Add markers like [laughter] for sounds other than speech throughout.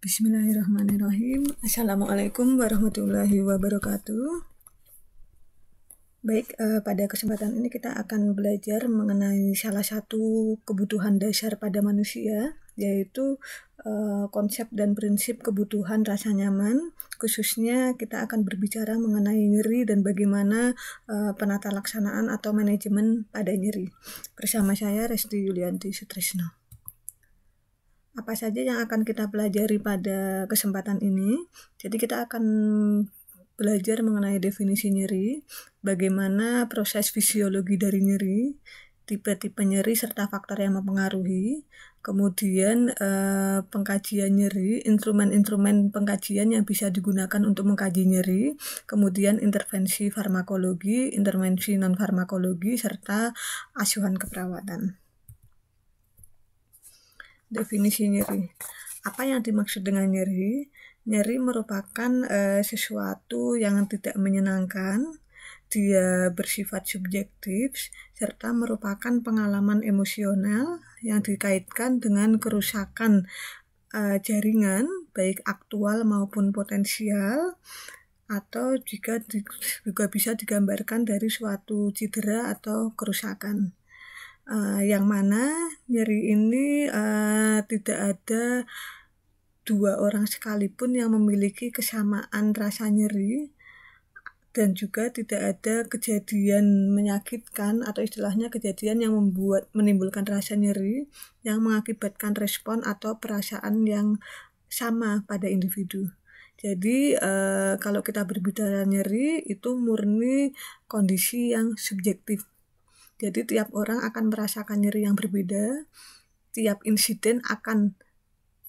Bismillahirrahmanirrahim. Assalamualaikum warahmatullahi wabarakatuh. Baik, eh, pada kesempatan ini kita akan belajar mengenai salah satu kebutuhan dasar pada manusia, yaitu eh, konsep dan prinsip kebutuhan rasa nyaman. Khususnya kita akan berbicara mengenai nyeri dan bagaimana eh, penata laksanaan atau manajemen pada nyeri. Bersama saya Resti Yulianti Sutrisno apa saja yang akan kita pelajari pada kesempatan ini. Jadi kita akan belajar mengenai definisi nyeri, bagaimana proses fisiologi dari nyeri, tipe-tipe nyeri serta faktor yang mempengaruhi, kemudian eh, pengkajian nyeri, instrumen-instrumen pengkajian yang bisa digunakan untuk mengkaji nyeri, kemudian intervensi farmakologi, intervensi non farmakologi serta asuhan keperawatan. Definisi nyeri. Apa yang dimaksud dengan nyeri? Nyeri merupakan e, sesuatu yang tidak menyenangkan, dia bersifat subjektif, serta merupakan pengalaman emosional yang dikaitkan dengan kerusakan e, jaringan, baik aktual maupun potensial, atau jika juga bisa digambarkan dari suatu cedera atau kerusakan uh, yang mana nyeri ini uh, tidak ada dua orang sekalipun yang memiliki kesamaan rasa nyeri dan juga tidak ada kejadian menyakitkan atau istilahnya kejadian yang membuat menimbulkan rasa nyeri yang mengakibatkan respon atau perasaan yang sama pada individu. Jadi eh, kalau kita berbicara nyeri itu murni kondisi yang subjektif jadi tiap orang akan merasakan nyeri yang berbeda, tiap insiden akan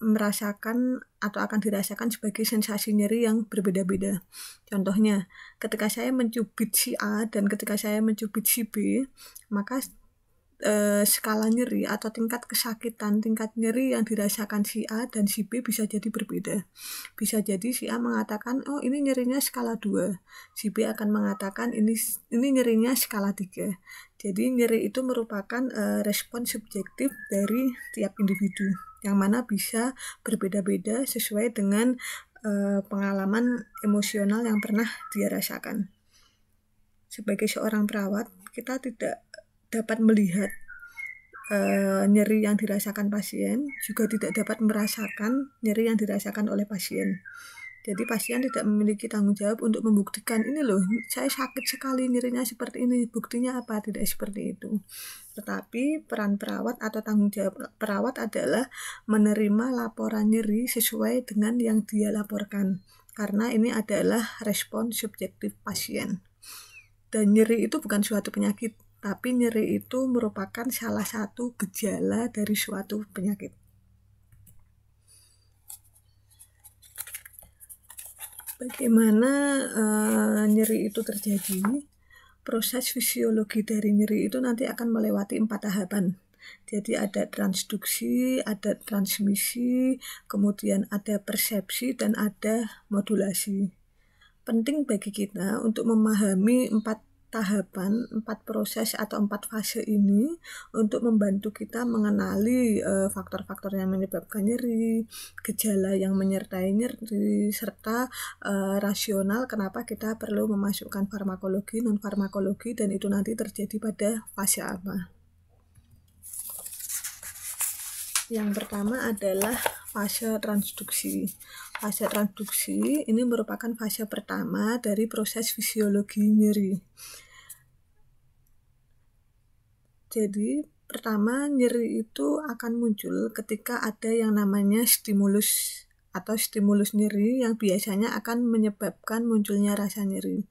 merasakan atau akan dirasakan sebagai sensasi nyeri yang berbeda-beda. Contohnya, ketika saya mencubit si A dan ketika saya mencubit si B, maka Eh, skala nyeri atau tingkat kesakitan, tingkat nyeri yang dirasakan si A dan si B bisa jadi berbeda. Bisa jadi si A mengatakan, "Oh, ini nyerinya skala 2." Si B akan mengatakan, "Ini ini nyerinya skala 3." Jadi nyeri itu merupakan e, respon subjektif dari tiap individu yang mana bisa berbeda-beda sesuai dengan e, pengalaman emosional yang pernah dia rasakan. Sebagai seorang perawat, kita tidak dapat melihat e, nyeri yang dirasakan pasien, juga tidak dapat merasakan nyeri yang dirasakan oleh pasien. Jadi pasien tidak memiliki tanggung jawab untuk membuktikan ini loh, saya sakit sekali nyerinya seperti ini, buktinya apa? Tidak seperti itu. Tetapi peran perawat atau tanggung jawab perawat adalah menerima laporan nyeri sesuai dengan yang dia laporkan. Karena ini adalah respon subjektif pasien. Dan nyeri itu bukan suatu penyakit, tapi nyeri itu merupakan salah satu gejala dari suatu penyakit. Bagaimana uh, nyeri itu terjadi? Proses fisiologi dari nyeri itu nanti akan melewati empat tahapan. Jadi ada transduksi, ada transmisi, kemudian ada persepsi dan ada modulasi. Penting bagi kita untuk memahami empat tahapan, empat proses atau empat fase ini untuk membantu kita mengenali eh, faktor-faktor yang menyebabkan nyeri, gejala yang menyertai nyeri, serta uh, rasional kenapa kita perlu memasukkan farmakologi, non farmakologi dan itu nanti terjadi pada fase apa. Yang pertama adalah fase transduksi. Fase transduksi ini merupakan fase pertama dari proses fisiologi nyeri. Jadi, pertama nyeri itu akan muncul ketika ada yang namanya stimulus atau stimulus nyeri yang biasanya akan menyebabkan munculnya rasa nyeri.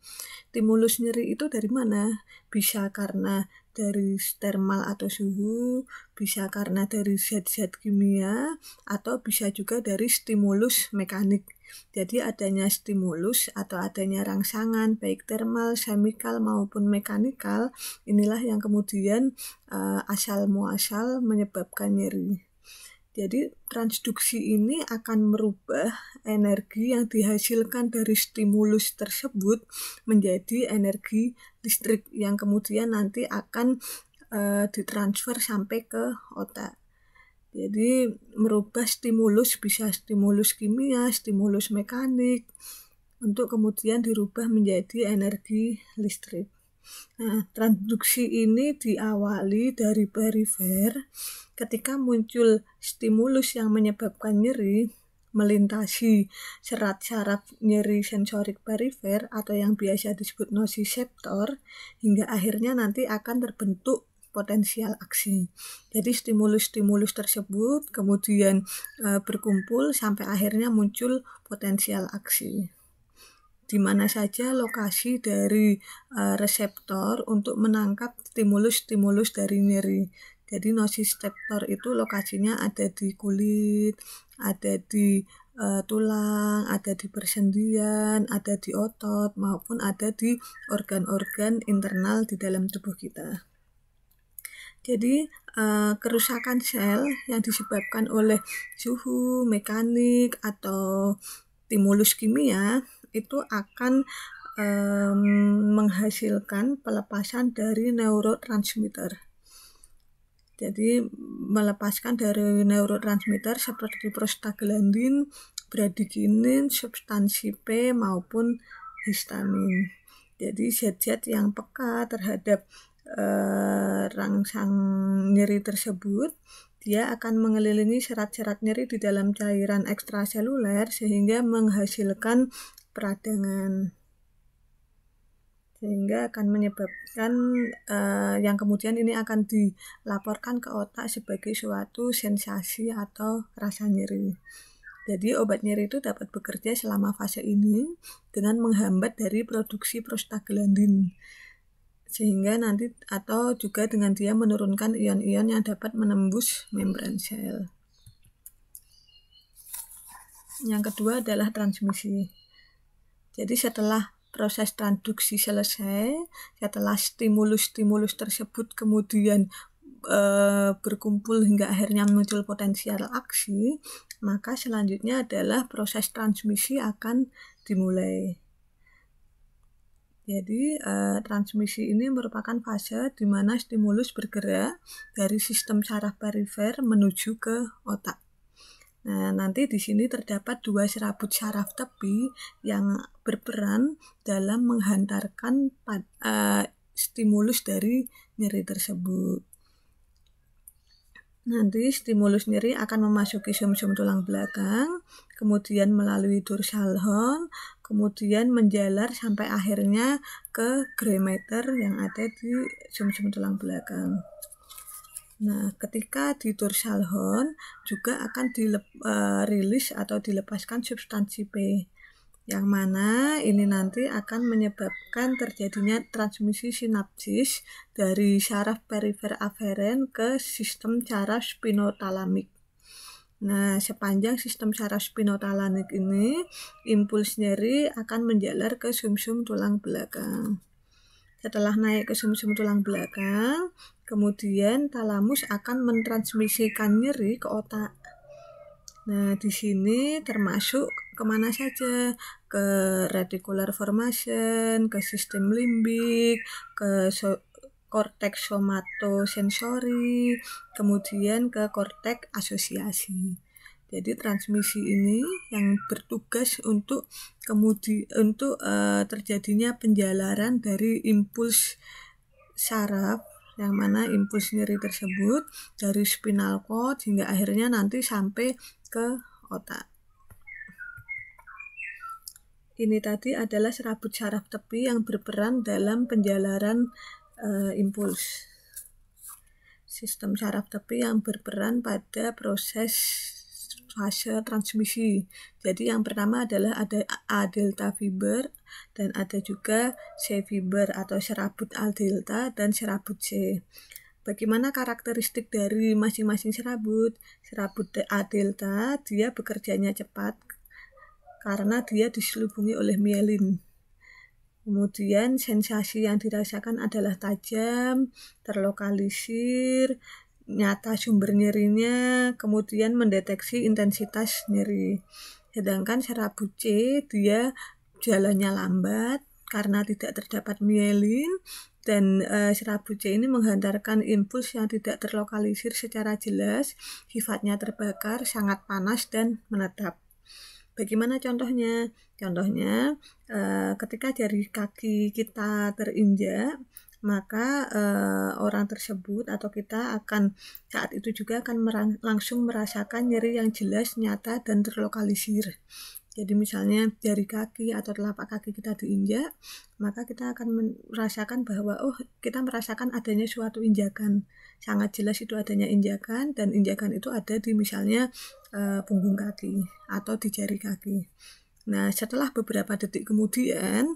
Stimulus nyeri itu dari mana? Bisa karena dari thermal atau suhu, bisa karena dari zat-zat kimia, atau bisa juga dari stimulus mekanik. Jadi adanya stimulus atau adanya rangsangan baik thermal, semikal maupun mekanikal, inilah yang kemudian uh, asal muasal menyebabkan nyeri. Jadi transduksi ini akan merubah energi yang dihasilkan dari stimulus tersebut menjadi energi listrik yang kemudian nanti akan e, ditransfer sampai ke otak. Jadi merubah stimulus bisa stimulus kimia, stimulus mekanik untuk kemudian dirubah menjadi energi listrik. Nah, transduksi ini diawali dari perifer ketika muncul stimulus yang menyebabkan nyeri melintasi serat saraf nyeri sensorik perifer atau yang biasa disebut nociceptor hingga akhirnya nanti akan terbentuk potensial aksi. Jadi stimulus-stimulus tersebut kemudian e, berkumpul sampai akhirnya muncul potensial aksi di mana saja lokasi dari uh, reseptor untuk menangkap stimulus-stimulus dari nyeri. Jadi nosiseptor itu lokasinya ada di kulit, ada di uh, tulang, ada di persendian, ada di otot maupun ada di organ-organ internal di dalam tubuh kita. Jadi uh, kerusakan sel yang disebabkan oleh suhu, mekanik atau stimulus kimia itu akan um, menghasilkan pelepasan dari neurotransmitter. Jadi melepaskan dari neurotransmitter seperti prostaglandin, bradikinin, substansi P maupun histamin. Jadi zat-zat yang peka terhadap eh, rangsang nyeri tersebut, dia akan mengelilingi serat-serat nyeri di dalam cairan ekstraseluler sehingga menghasilkan peradangan sehingga akan menyebabkan uh, yang kemudian ini akan dilaporkan ke otak sebagai suatu sensasi atau rasa nyeri. Jadi obat nyeri itu dapat bekerja selama fase ini dengan menghambat dari produksi prostaglandin sehingga nanti atau juga dengan dia menurunkan ion-ion yang dapat menembus membran sel. Yang kedua adalah transmisi. Jadi setelah proses transduksi selesai, setelah stimulus-stimulus tersebut kemudian e, berkumpul hingga akhirnya muncul potensial aksi, maka selanjutnya adalah proses transmisi akan dimulai. Jadi e, transmisi ini merupakan fase di mana stimulus bergerak dari sistem saraf perifer menuju ke otak. Nah, nanti di sini terdapat dua serabut saraf tepi yang berperan dalam menghantarkan pad, uh, stimulus dari nyeri tersebut. Nanti stimulus nyeri akan memasuki sumsum tulang belakang, kemudian melalui dorsal horn, kemudian menjalar sampai akhirnya ke matter yang ada di sumsum tulang belakang. Nah, ketika di dorsal horn juga akan dirilis eh, uh, atau dilepaskan substansi P yang mana ini nanti akan menyebabkan terjadinya transmisi sinapsis dari saraf perifer aferen ke sistem saraf spinotalamik. Nah, sepanjang sistem saraf spinotalamik ini, impuls nyeri akan menjalar ke sumsum -sum tulang belakang. Setelah naik ke sumsum -sum tulang belakang, kemudian talamus akan mentransmisikan nyeri ke otak. Nah, di sini termasuk kemana saja? Ke reticular formation, ke sistem limbik, ke so korteks somatosensory, kemudian ke korteks asosiasi. Jadi transmisi ini yang bertugas untuk kemudi untuk uh, terjadinya penjalaran dari impuls saraf yang mana impuls nyeri tersebut dari spinal cord hingga akhirnya nanti sampai ke otak. Ini tadi adalah serabut saraf tepi yang berperan dalam penjalaran e, impuls. Sistem saraf tepi yang berperan pada proses fase transmisi. Jadi yang pertama adalah ada A delta fiber dan ada juga C fiber atau serabut A delta dan serabut C. Bagaimana karakteristik dari masing-masing serabut? Serabut A delta dia bekerjanya cepat karena dia diselubungi oleh mielin. Kemudian sensasi yang dirasakan adalah tajam, terlokalisir, nyata sumber nyerinya, kemudian mendeteksi intensitas nyeri. Sedangkan serabut C dia ya, jalannya lambat karena tidak terdapat mielin dan e, eh, serabut C ini menghantarkan impuls yang tidak terlokalisir secara jelas, sifatnya terbakar, sangat panas dan menetap. Bagaimana contohnya? Contohnya e, ketika jari kaki kita terinjak, maka uh, orang tersebut atau kita akan saat itu juga akan merang, langsung merasakan nyeri yang jelas, nyata, dan terlokalisir. Jadi misalnya dari kaki atau telapak kaki kita diinjak, maka kita akan merasakan bahwa oh kita merasakan adanya suatu injakan. Sangat jelas itu adanya injakan dan injakan itu ada di misalnya e, punggung kaki atau di jari kaki. Nah, setelah beberapa detik kemudian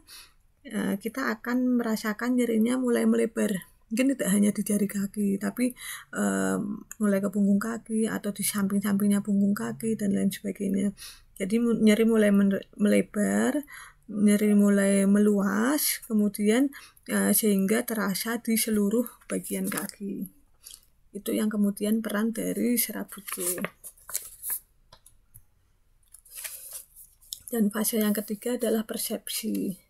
Eh, kita akan merasakan nyerinya mulai melebar mungkin tidak hanya di jari kaki tapi um, mulai ke punggung kaki atau di samping-sampingnya punggung kaki dan lain sebagainya jadi nyeri mulai melebar nyeri mulai meluas kemudian uh, sehingga terasa di seluruh bagian kaki itu yang kemudian peran dari serabut G. dan fase yang ketiga adalah persepsi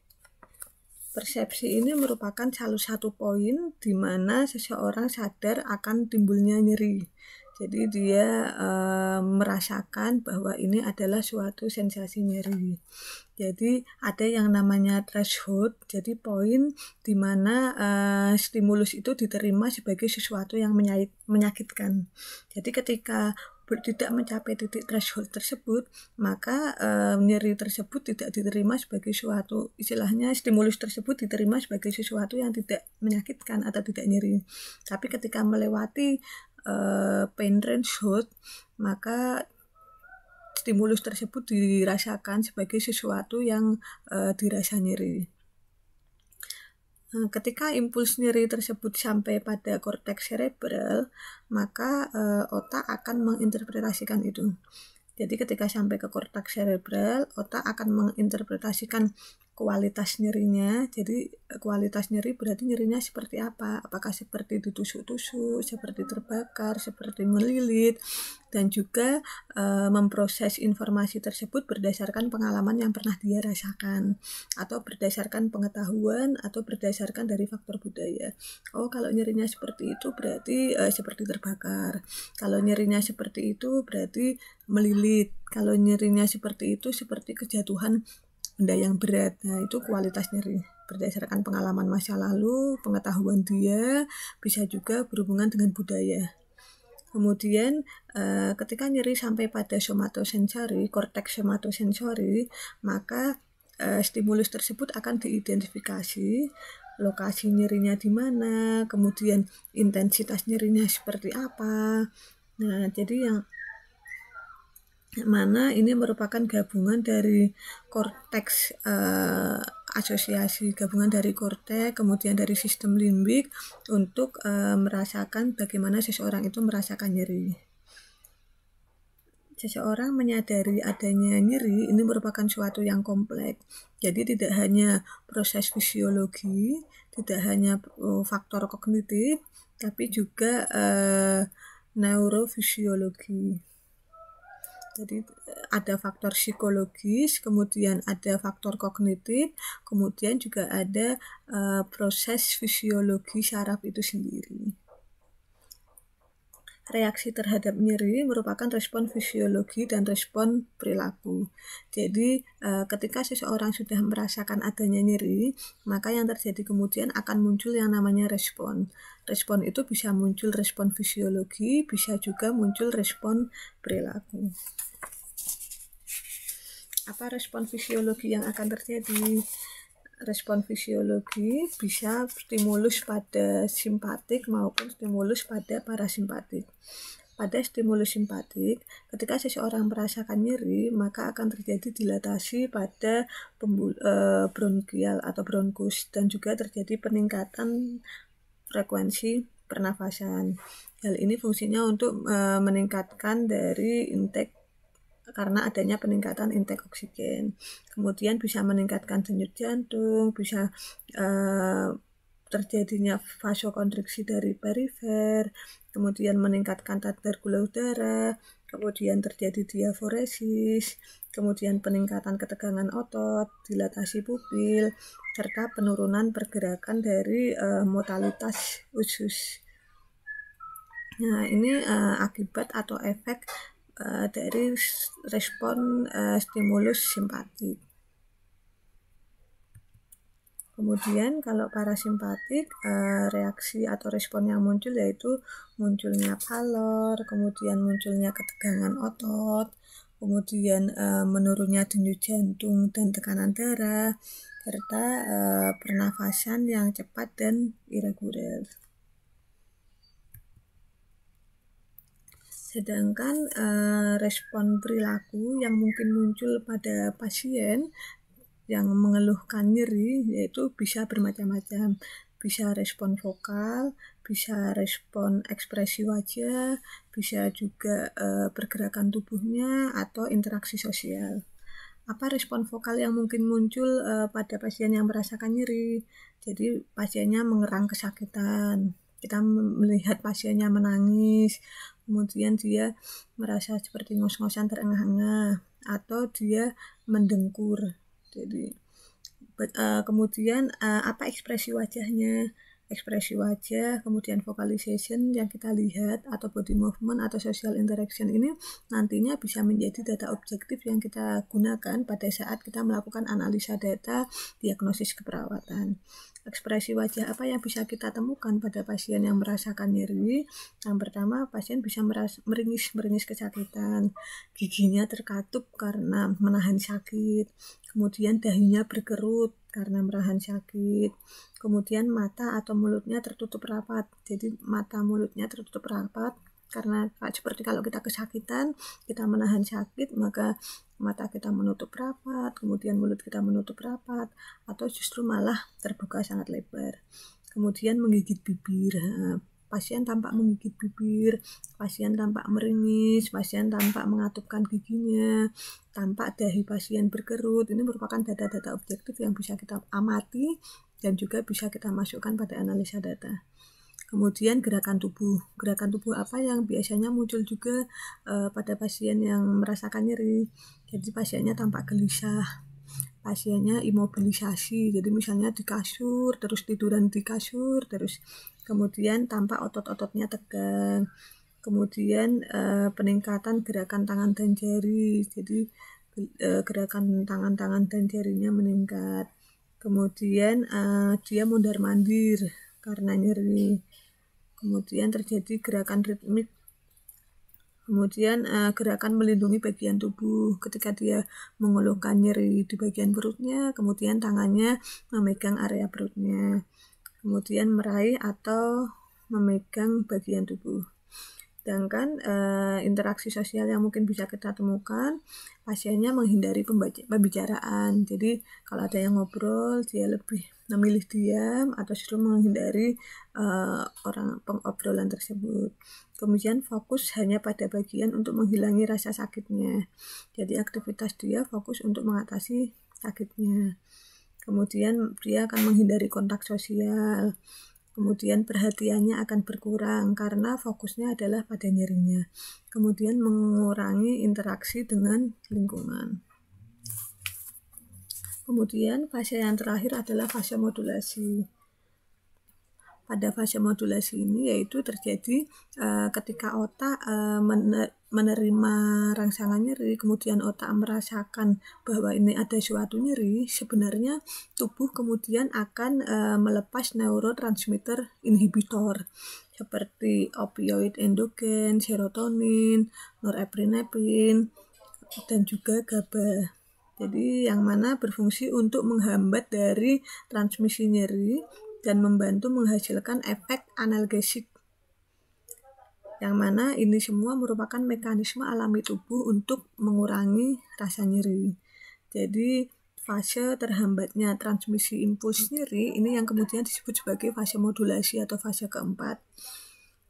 Persepsi ini merupakan salah satu poin di mana seseorang sadar akan timbulnya nyeri. Jadi dia e, merasakan bahwa ini adalah suatu sensasi nyeri. Jadi ada yang namanya threshold, jadi poin di mana e, stimulus itu diterima sebagai sesuatu yang menyakitkan. Jadi ketika tidak mencapai titik threshold tersebut, maka e, nyeri tersebut tidak diterima sebagai suatu istilahnya stimulus tersebut diterima sebagai sesuatu yang tidak menyakitkan atau tidak nyeri. Tapi ketika melewati e, pain threshold, maka stimulus tersebut dirasakan sebagai sesuatu yang e, dirasa nyeri. Eh, ketika impuls nyeri tersebut sampai pada korteks cerebral, maka e, otak akan menginterpretasikan itu. Jadi ketika sampai ke korteks cerebral, otak akan menginterpretasikan kualitas nyerinya. Jadi eh, kualitas nyeri berarti nyerinya seperti apa? Apakah seperti ditusuk-tusuk, seperti terbakar, seperti melilit dan juga e, memproses informasi tersebut berdasarkan pengalaman yang pernah dia rasakan atau berdasarkan pengetahuan atau berdasarkan dari faktor budaya. Oh, kalau nyerinya seperti itu berarti e, seperti terbakar. Kalau nyerinya seperti itu berarti melilit. Kalau nyerinya seperti itu seperti kejatuhan benda yang berat. Nah, itu kualitas nyeri berdasarkan pengalaman masa lalu, pengetahuan dia, bisa juga berhubungan dengan budaya. Kemudian eh, ketika nyeri sampai pada somatosensory, korteks somatosensory, maka eh, stimulus tersebut akan diidentifikasi lokasi nyerinya di mana, kemudian intensitas nyerinya seperti apa. Nah, jadi yang mana ini merupakan gabungan dari korteks uh, asosiasi gabungan dari korteks kemudian dari sistem limbik untuk uh, merasakan bagaimana seseorang itu merasakan nyeri. Seseorang menyadari adanya nyeri ini merupakan suatu yang kompleks. Jadi tidak hanya proses fisiologi, tidak hanya uh, faktor kognitif, tapi juga uh, neurofisiologi. Jadi ada faktor psikologis, kemudian ada faktor kognitif, kemudian juga ada uh, proses fisiologi saraf itu sendiri reaksi terhadap nyeri merupakan respon fisiologi dan respon perilaku. Jadi, eh, ketika seseorang sudah merasakan adanya nyeri, maka yang terjadi kemudian akan muncul yang namanya respon. Respon itu bisa muncul respon fisiologi, bisa juga muncul respon perilaku. Apa respon fisiologi yang akan terjadi? respon fisiologi bisa stimulus pada simpatik maupun stimulus pada parasimpatik. Pada stimulus simpatik, ketika seseorang merasakan nyeri, maka akan terjadi dilatasi pada pembul- eh, bronkial atau bronkus dan juga terjadi peningkatan frekuensi pernafasan. Hal ini fungsinya untuk e, meningkatkan dari intake karena adanya peningkatan intake oksigen. Kemudian bisa meningkatkan denyut jantung, bisa uh, terjadinya vasokonstriksi dari perifer, kemudian meningkatkan kadar gula udara, kemudian terjadi diaforesis, kemudian peningkatan ketegangan otot, dilatasi pupil, serta penurunan pergerakan dari uh, mortalitas usus. Nah, ini uh, akibat atau efek Eh, dari respon uh, stimulus simpatik. Kemudian kalau parasimpatik uh, reaksi atau respon yang muncul yaitu munculnya palor, kemudian munculnya ketegangan otot, kemudian uh, menurunnya denyut jantung dan tekanan darah serta uh, pernafasan yang cepat dan irregular. Sedangkan uh, respon perilaku yang mungkin muncul pada pasien yang mengeluhkan nyeri yaitu bisa bermacam-macam bisa respon vokal, bisa respon ekspresi wajah, bisa juga uh, pergerakan tubuhnya atau interaksi sosial. Apa respon vokal yang mungkin muncul uh, pada pasien yang merasakan nyeri? Jadi pasiennya mengerang kesakitan. Kita melihat pasiennya menangis, kemudian dia merasa seperti ngos-ngosan terengah-engah atau dia mendengkur jadi but, uh, eh, kemudian uh, apa ekspresi wajahnya ekspresi wajah, kemudian vocalization yang kita lihat atau body movement atau social interaction ini nantinya bisa menjadi data objektif yang kita gunakan pada saat kita melakukan analisa data diagnosis keperawatan ekspresi wajah apa yang bisa kita temukan pada pasien yang merasakan nyeri. Yang pertama, pasien bisa meras meringis-meringis kesakitan, giginya terkatup karena menahan sakit, kemudian dahinya berkerut, karena merahan sakit. Kemudian mata atau mulutnya tertutup rapat. Jadi mata mulutnya tertutup rapat karena seperti kalau kita kesakitan, kita menahan sakit, maka mata kita menutup rapat, kemudian mulut kita menutup rapat, atau justru malah terbuka sangat lebar. Kemudian menggigit bibir pasien tampak menggigit bibir, pasien tampak meringis, pasien tampak mengatupkan giginya, tampak dahi pasien berkerut. Ini merupakan data-data objektif yang bisa kita amati dan juga bisa kita masukkan pada analisa data. Kemudian gerakan tubuh. Gerakan tubuh apa yang biasanya muncul juga uh, pada pasien yang merasakan nyeri. Jadi pasiennya tampak gelisah, pasiennya imobilisasi. Jadi misalnya di kasur, terus tiduran di kasur, terus kemudian tampak otot-ototnya tegang, kemudian uh, peningkatan gerakan tangan dan jari, jadi uh, gerakan tangan-tangan dan jarinya meningkat, kemudian uh, dia mundar mandir karena nyeri, kemudian terjadi gerakan ritmik Kemudian uh, gerakan melindungi bagian tubuh ketika dia mengeluhkan nyeri di bagian perutnya, kemudian tangannya memegang area perutnya kemudian meraih atau memegang bagian tubuh. Sedangkan e, interaksi sosial yang mungkin bisa kita temukan, pasiennya menghindari pembicaraan. Jadi kalau ada yang ngobrol, dia lebih memilih diam atau justru menghindari e, orang pengobrolan tersebut. Kemudian fokus hanya pada bagian untuk menghilangi rasa sakitnya. Jadi aktivitas dia fokus untuk mengatasi sakitnya kemudian dia akan menghindari kontak sosial, kemudian perhatiannya akan berkurang karena fokusnya adalah pada nyerinya, kemudian mengurangi interaksi dengan lingkungan. Kemudian fase yang terakhir adalah fase modulasi pada fase modulasi ini yaitu terjadi uh, ketika otak uh, menerima rangsangan nyeri, kemudian otak merasakan bahwa ini ada suatu nyeri, sebenarnya tubuh kemudian akan uh, melepas neurotransmitter inhibitor seperti opioid endogen, serotonin, norepinephrine dan juga GABA. Jadi yang mana berfungsi untuk menghambat dari transmisi nyeri dan membantu menghasilkan efek analgesik yang mana ini semua merupakan mekanisme alami tubuh untuk mengurangi rasa nyeri. Jadi fase terhambatnya transmisi impuls nyeri ini yang kemudian disebut sebagai fase modulasi atau fase keempat.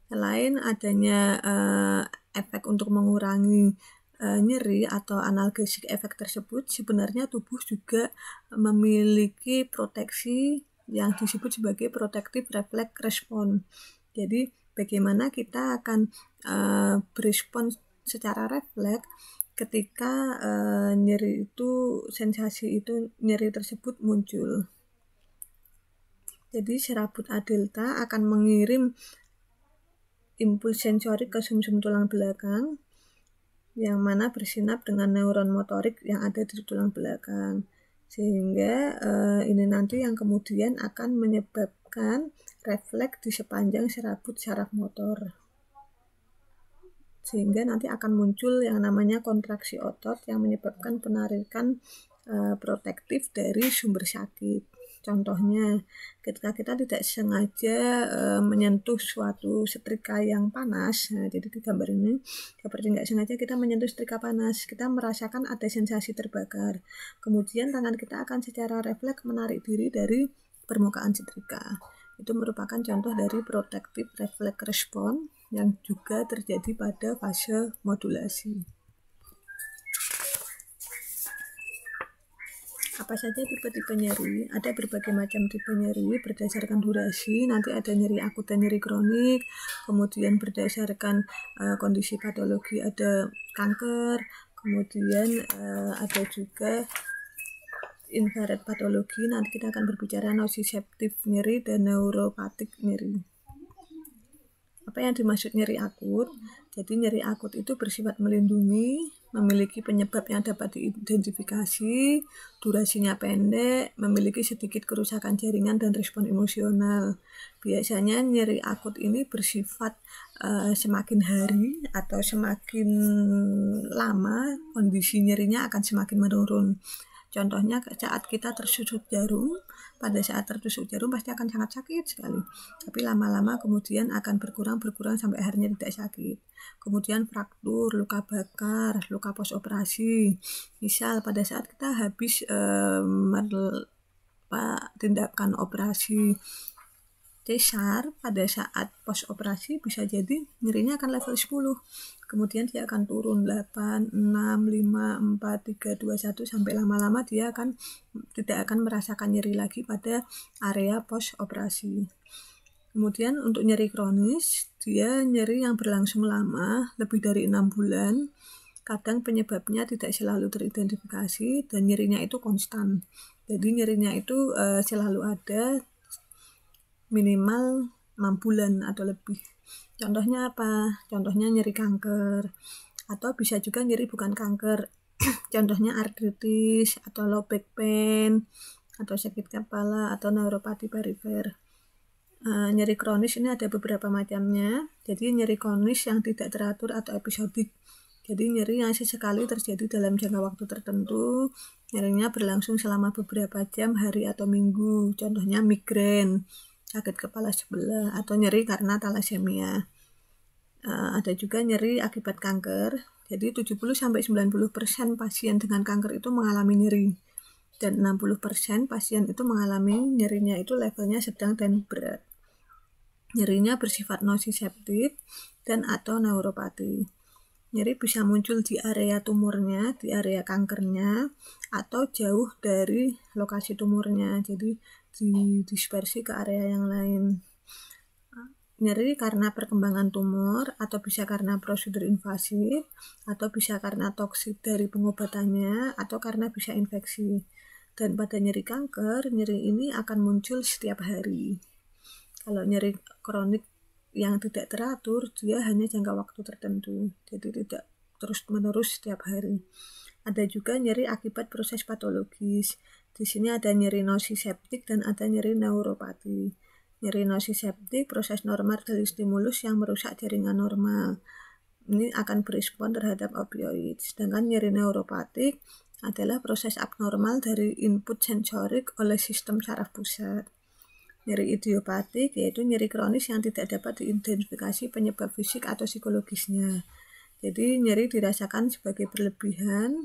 Selain adanya uh, efek untuk mengurangi uh, nyeri atau analgesik efek tersebut, sebenarnya tubuh juga memiliki proteksi yang disebut sebagai protective reflex response. Jadi bagaimana kita akan uh, eh, berespon secara refleks ketika uh, nyeri itu sensasi itu nyeri tersebut muncul. Jadi serabut adelta akan mengirim impuls sensorik ke sumsum -sum tulang belakang yang mana bersinap dengan neuron motorik yang ada di tulang belakang sehingga uh, ini nanti yang kemudian akan menyebabkan refleks di sepanjang serabut saraf motor sehingga nanti akan muncul yang namanya kontraksi otot yang menyebabkan penarikan uh, protektif dari sumber sakit. Contohnya, ketika kita tidak sengaja e, menyentuh suatu setrika yang panas, nah, jadi di gambar ini, seperti tidak sengaja kita menyentuh setrika panas, kita merasakan ada sensasi terbakar. Kemudian tangan kita akan secara refleks menarik diri dari permukaan setrika. Itu merupakan contoh dari protective reflex response yang juga terjadi pada fase modulasi. apa saja tipe-tipe nyeri ada berbagai macam tipe nyeri berdasarkan durasi nanti ada nyeri akut dan nyeri kronik kemudian berdasarkan uh, kondisi patologi ada kanker kemudian uh, ada juga infrared patologi nanti kita akan berbicara nociceptive nyeri dan neuropatik nyeri apa yang dimaksud nyeri akut jadi nyeri akut itu bersifat melindungi memiliki penyebab yang dapat diidentifikasi, durasinya pendek, memiliki sedikit kerusakan jaringan dan respon emosional. Biasanya nyeri akut ini bersifat uh, semakin hari atau semakin lama kondisi nyerinya akan semakin menurun. Contohnya saat kita tersusut jarum, pada saat tersusut jarum pasti akan sangat sakit sekali. Tapi lama-lama kemudian akan berkurang berkurang sampai akhirnya tidak sakit. Kemudian fraktur, luka bakar, luka pos operasi. Misal pada saat kita habis eh, tindakan operasi Cesar pada saat pos operasi bisa jadi nyerinya akan level 10 kemudian dia akan turun 8, 6, 5, 4, 3, 2, 1 sampai lama-lama dia akan tidak akan merasakan nyeri lagi pada area pos operasi kemudian untuk nyeri kronis dia nyeri yang berlangsung lama lebih dari 6 bulan kadang penyebabnya tidak selalu teridentifikasi dan nyerinya itu konstan jadi nyerinya itu uh, selalu ada minimal 6 bulan atau lebih. Contohnya apa? Contohnya nyeri kanker atau bisa juga nyeri bukan kanker. [clears throat] Contohnya artritis atau low back pain atau sakit kepala atau neuropati perifer. Uh, nyeri kronis ini ada beberapa macamnya. Jadi nyeri kronis yang tidak teratur atau episodik. Jadi nyeri yang sesekali terjadi dalam jangka waktu tertentu, nyerinya berlangsung selama beberapa jam, hari atau minggu. Contohnya migrain sakit kepala sebelah atau nyeri karena talasemia. Uh, eh, ada juga nyeri akibat kanker. Jadi 70 90% pasien dengan kanker itu mengalami nyeri dan 60% pasien itu mengalami nyerinya itu levelnya sedang dan berat. Nyerinya bersifat nosiseptik dan atau neuropati. Nyeri bisa muncul di area tumornya, di area kankernya, atau jauh dari lokasi tumornya. Jadi di dispersi ke area yang lain nyeri karena perkembangan tumor atau bisa karena prosedur invasif atau bisa karena toksik dari pengobatannya atau karena bisa infeksi dan pada nyeri kanker nyeri ini akan muncul setiap hari kalau nyeri kronik yang tidak teratur dia hanya jangka waktu tertentu jadi tidak terus menerus setiap hari ada juga nyeri akibat proses patologis di sini ada nyeri nosiseptik dan ada nyeri neuropati. Nyeri nosiseptik proses normal dari stimulus yang merusak jaringan normal. Ini akan berespon terhadap opioid. Sedangkan nyeri neuropatik adalah proses abnormal dari input sensorik oleh sistem saraf pusat. Nyeri idiopatik yaitu nyeri kronis yang tidak dapat diidentifikasi penyebab fisik atau psikologisnya. Jadi nyeri dirasakan sebagai berlebihan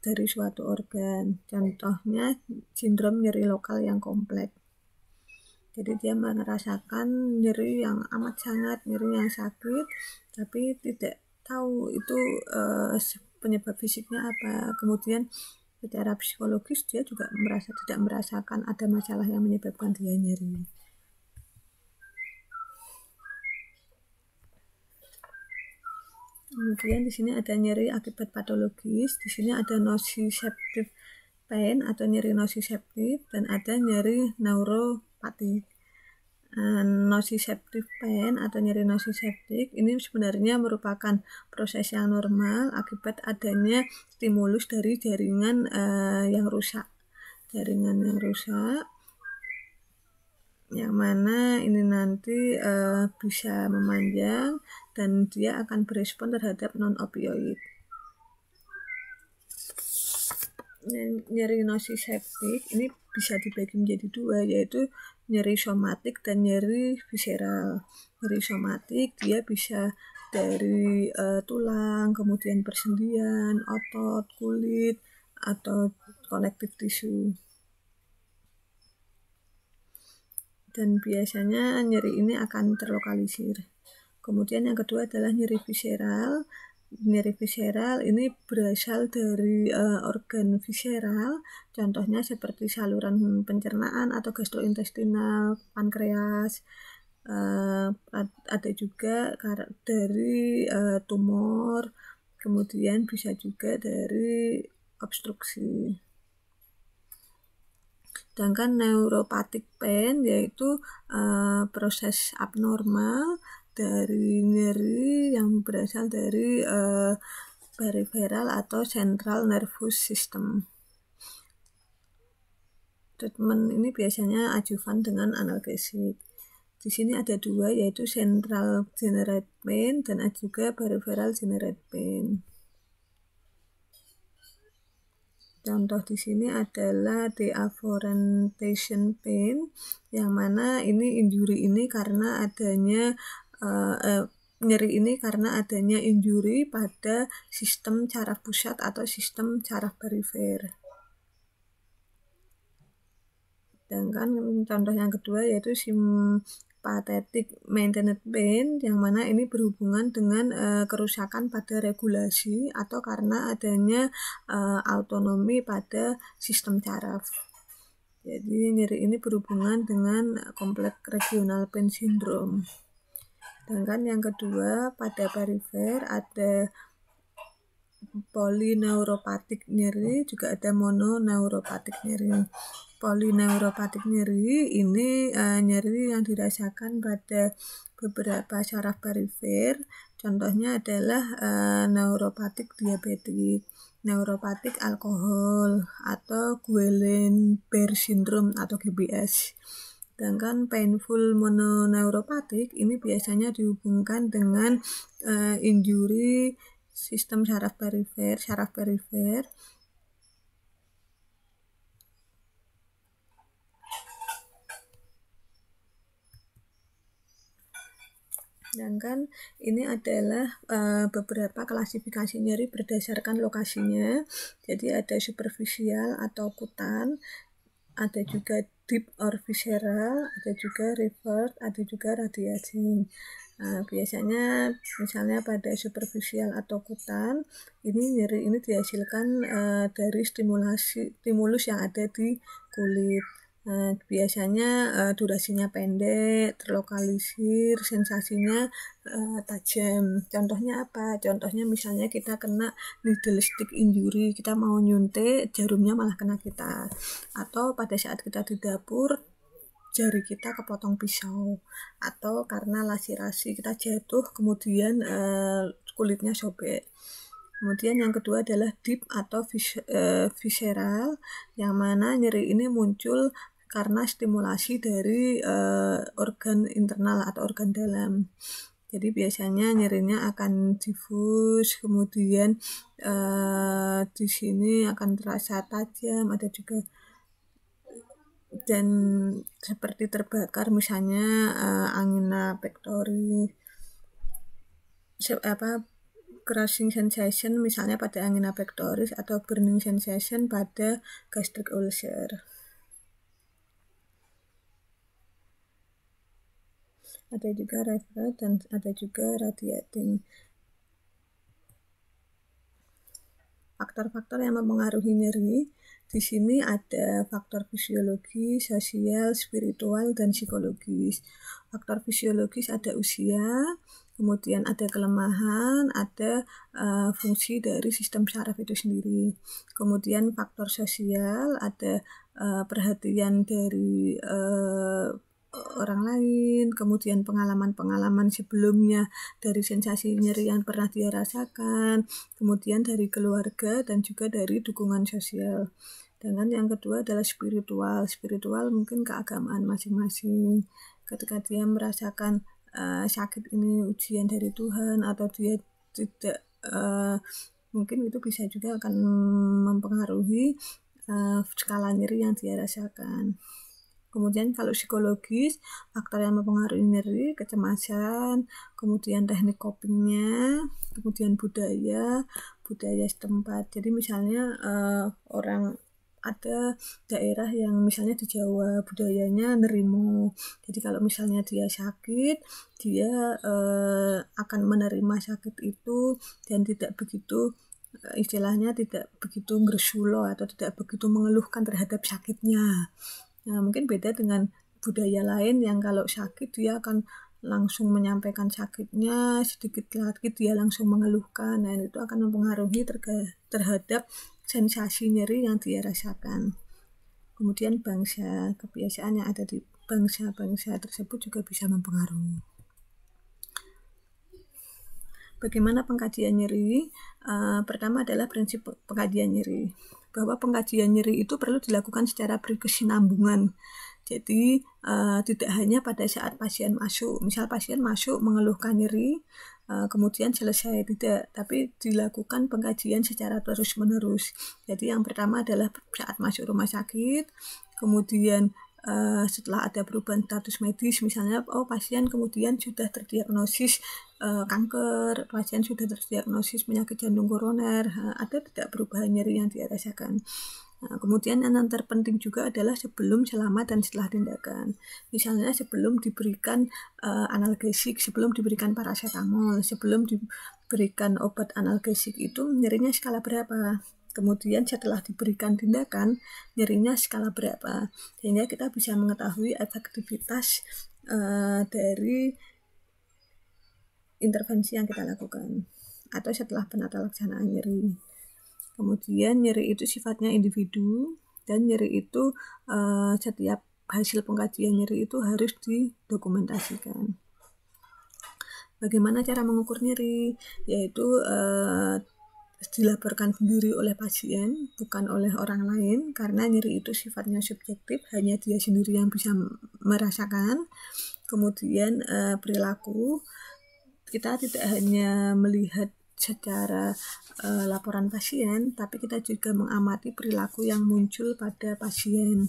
dari suatu organ. Contohnya sindrom nyeri lokal yang kompleks. Jadi dia merasakan nyeri yang amat sangat, nyeri yang sakit, tapi tidak tahu itu uh, penyebab fisiknya apa. Kemudian secara psikologis dia juga merasa tidak merasakan ada masalah yang menyebabkan dia nyeri. Kemudian di sini ada nyeri akibat patologis, di sini ada nociceptive pain atau nyeri nociceptive dan ada nyeri neuropati. Eh, nociceptive pain atau nyeri nociceptive ini sebenarnya merupakan proses yang normal akibat adanya stimulus dari jaringan uh, yang rusak. Jaringan yang rusak yang mana ini nanti uh, bisa memanjang dan dia akan berespon terhadap non opioid. Nyeri nosiseptik ini bisa dibagi menjadi dua yaitu nyeri somatik dan nyeri visceral. Nyeri somatik dia bisa dari uh, tulang, kemudian persendian, otot, kulit atau connective tisu. dan biasanya nyeri ini akan terlokalisir. Kemudian yang kedua adalah nyeri visceral. Nyeri visceral ini berasal dari uh, organ visceral, contohnya seperti saluran pencernaan atau gastrointestinal, pankreas. Uh, ada juga dari uh, tumor, kemudian bisa juga dari obstruksi. Sedangkan neuropathic pain yaitu uh, proses abnormal dari nyeri yang berasal dari uh, eh, periferal atau central nervous system. Treatment ini biasanya ajuvan dengan analgesik. Di sini ada dua yaitu central generate pain dan juga peripheral generate pain. Contoh di sini adalah the deafforentation pain, yang mana ini injury ini karena adanya uh, uh, nyeri ini karena adanya injury pada sistem cara pusat atau sistem cara perifer. Sedangkan contoh yang kedua yaitu pathetic maintenance pain yang mana ini berhubungan dengan uh, kerusakan pada regulasi atau karena adanya uh, autonomi pada sistem saraf. Jadi nyeri ini berhubungan dengan kompleks regional pain syndrome. Sedangkan yang kedua pada perifer ada polineuropatik nyeri juga ada mononeuropatik nyeri Polineuropatik nyeri ini uh, nyeri yang dirasakan pada beberapa saraf perifer. Contohnya adalah uh, neuropatik diabetik, neuropatik alkohol atau Guillain-Barré syndrome atau GBS. Sedangkan painful mononeuropatik ini biasanya dihubungkan dengan uh, eh, injury sistem saraf perifer, saraf perifer Sedangkan ini adalah uh, beberapa klasifikasi nyeri berdasarkan lokasinya. Jadi ada superficial atau kutan, ada juga deep or visceral, ada juga revert, ada juga radiasi. Nah, biasanya misalnya pada superficial atau kutan, ini nyeri ini dihasilkan uh, dari stimulasi stimulus yang ada di kulit. Nah, biasanya uh, durasinya pendek, terlokalisir, sensasinya uh, tajam. Contohnya apa? Contohnya misalnya kita kena needle stick injury, kita mau nyuntik, jarumnya malah kena kita. Atau pada saat kita di dapur, jari kita kepotong pisau. Atau karena lasi kita jatuh, kemudian uh, kulitnya sobek. Kemudian yang kedua adalah deep atau vis uh, eh, visceral, yang mana nyeri ini muncul karena stimulasi dari uh, organ internal atau organ dalam. Jadi biasanya nyerinya akan difus, kemudian uh, di sini akan terasa tajam, ada juga dan seperti terbakar misalnya uh, angina pectoris apa crushing sensation misalnya pada angina pectoris atau burning sensation pada gastric ulcer. Ada juga referat dan ada juga radiating. Faktor-faktor yang mempengaruhi nyeri di sini ada faktor fisiologi, sosial, spiritual, dan psikologis. Faktor fisiologis ada usia, kemudian ada kelemahan, ada uh, fungsi dari sistem syaraf itu sendiri. Kemudian faktor sosial, ada uh, perhatian dari uh, orang lain, kemudian pengalaman-pengalaman sebelumnya dari sensasi nyeri yang pernah dia rasakan, kemudian dari keluarga dan juga dari dukungan sosial. Dengan yang kedua adalah spiritual. Spiritual mungkin keagamaan masing-masing. Ketika dia merasakan uh, sakit ini ujian dari Tuhan atau dia tidak uh, mungkin itu bisa juga akan mempengaruhi uh, skala nyeri yang dia rasakan. Kemudian kalau psikologis, faktor yang mempengaruhi nyeri, kecemasan, kemudian teknik copingnya, kemudian budaya, budaya setempat. Jadi misalnya uh, orang ada daerah yang misalnya di Jawa budayanya nerimo. Jadi kalau misalnya dia sakit, dia eh, akan menerima sakit itu dan tidak begitu eh, istilahnya tidak begitu gresulo atau tidak begitu mengeluhkan terhadap sakitnya. Nah, mungkin beda dengan budaya lain yang kalau sakit dia akan langsung menyampaikan sakitnya sedikit lagi dia langsung mengeluhkan nah itu akan mempengaruhi terhadap sensasi nyeri yang dia rasakan. Kemudian bangsa kebiasaan yang ada di bangsa-bangsa tersebut juga bisa mempengaruhi. Bagaimana pengkajian nyeri? E, pertama adalah prinsip pengkajian nyeri bahwa pengkajian nyeri itu perlu dilakukan secara berkesinambungan jadi uh, tidak hanya pada saat pasien masuk, misal pasien masuk mengeluhkan nyeri, uh, kemudian selesai tidak, tapi dilakukan pengkajian secara terus menerus. Jadi yang pertama adalah saat masuk rumah sakit, kemudian uh, setelah ada perubahan status medis misalnya oh pasien kemudian sudah terdiagnosis uh, kanker pasien sudah terdiagnosis penyakit jantung koroner ada tidak perubahan nyeri yang dirasakan Nah, kemudian yang terpenting juga adalah sebelum, selama, dan setelah tindakan. Misalnya sebelum diberikan uh, analgesik, sebelum diberikan paracetamol, sebelum diberikan obat analgesik itu nyerinya skala berapa. Kemudian setelah diberikan tindakan, nyerinya skala berapa. Sehingga kita bisa mengetahui efektivitas uh, dari intervensi yang kita lakukan atau setelah penata laksanaan nyeri. Kemudian nyeri itu sifatnya individu dan nyeri itu uh, setiap hasil pengkajian nyeri itu harus didokumentasikan. Bagaimana cara mengukur nyeri? Yaitu uh, dilaporkan sendiri oleh pasien, bukan oleh orang lain, karena nyeri itu sifatnya subjektif, hanya dia sendiri yang bisa merasakan. Kemudian uh, perilaku, kita tidak hanya melihat secara uh, laporan pasien, tapi kita juga mengamati perilaku yang muncul pada pasien.